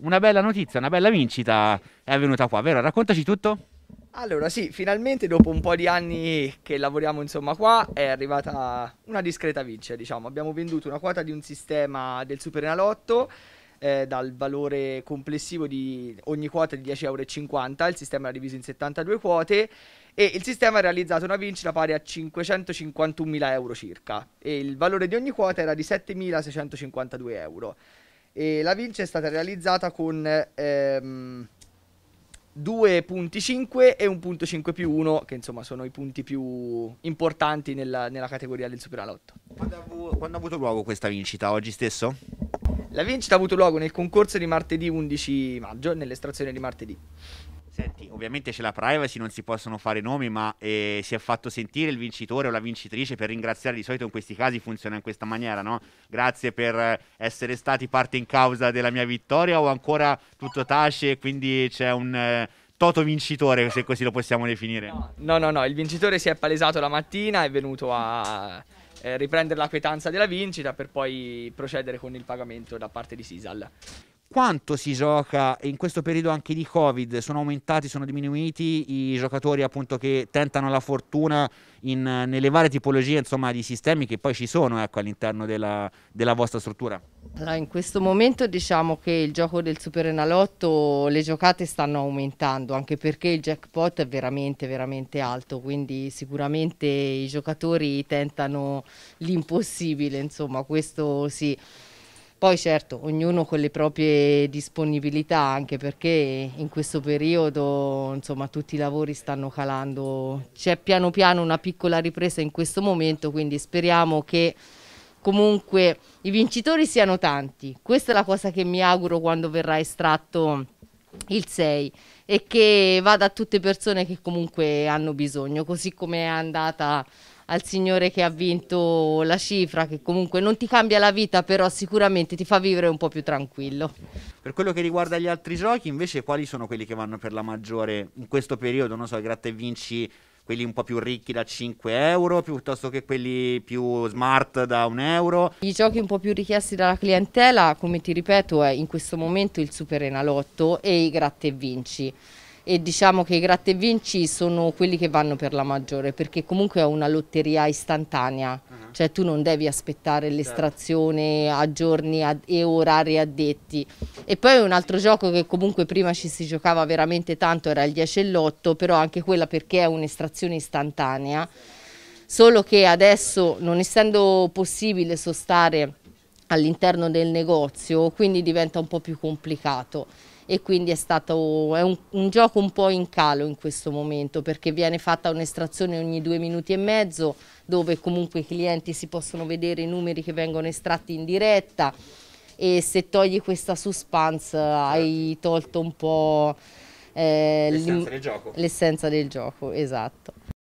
Una bella notizia, una bella vincita è venuta qua, vero? Raccontaci tutto. Allora sì, finalmente dopo un po' di anni che lavoriamo insomma qua è arrivata una discreta vincita, diciamo. Abbiamo venduto una quota di un sistema del Superenalotto eh, dal valore complessivo di ogni quota di 10,50 euro, il sistema era diviso in 72 quote e il sistema ha realizzato una vincita pari a 551.000 euro circa e il valore di ogni quota era di 7.652 euro. E la vince è stata realizzata con ehm, 2.5 e 1.5 più 1, che insomma sono i punti più importanti nella, nella categoria del Superalotto. Quando quando ha avuto luogo questa vincita? Oggi stesso? La vincita ha avuto luogo nel concorso di martedì 11 maggio, nell'estrazione di martedì. Senti, ovviamente c'è la privacy, non si possono fare nomi, ma eh, si è fatto sentire il vincitore o la vincitrice per ringraziare. Di solito in questi casi funziona in questa maniera, no? Grazie per eh, essere stati parte in causa della mia vittoria o ancora tutto tace e quindi c'è un... Eh, toto vincitore, se così lo possiamo definire. No, no, no, il vincitore si è palesato la mattina, è venuto a eh, riprendere la quietanza della vincita per poi procedere con il pagamento da parte di Sisal quanto si gioca in questo periodo anche di Covid? Sono aumentati, sono diminuiti i giocatori appunto che tentano la fortuna in, nelle varie tipologie insomma, di sistemi che poi ci sono ecco, all'interno della, della, vostra struttura? Allora, in questo momento diciamo che il gioco del Super Superenalotto, le giocate stanno aumentando anche perché il jackpot è veramente veramente alto, quindi sicuramente i giocatori tentano l'impossibile, insomma questo sì. Poi certo, ognuno con le proprie disponibilità, anche perché in questo periodo insomma, tutti i lavori stanno calando. C'è piano piano una piccola ripresa in questo momento, quindi speriamo che comunque i vincitori siano tanti. Questa è la cosa che mi auguro quando verrà estratto il 6 e che vada a tutte persone che comunque hanno bisogno, così come è andata al signore che ha vinto la cifra, che comunque non ti cambia la vita, però sicuramente ti fa vivere un po' più tranquillo. Per quello che riguarda gli altri giochi, invece, quali sono quelli che vanno per la maggiore in questo periodo? Non so, gratta e vinci quelli un po' più ricchi da 5 euro piuttosto che quelli più smart da 1 euro. I giochi un po' più richiesti dalla clientela, come ti ripeto, è in questo momento il Super Enalotto e i Gratte e vinci e diciamo che i gratta e vinci sono quelli che vanno per la maggiore perché comunque è una lotteria istantanea, uh ah. -huh. cioè tu non devi aspettare certo. l'estrazione a giorni ad, e orari addetti. E poi un altro gioco che comunque prima ci si giocava veramente tanto era il 10 e l'8, però anche quella perché è un'estrazione istantanea, solo che adesso non essendo possibile sostare all'interno del negozio, quindi diventa un po' più complicato e quindi è stato è un, un, gioco un po' in calo in questo momento perché viene fatta un'estrazione ogni due minuti e mezzo dove comunque i clienti si possono vedere i numeri che vengono estratti in diretta e se togli questa suspense certo. hai tolto un po' eh, l'essenza del gioco. L'essenza del gioco, esatto.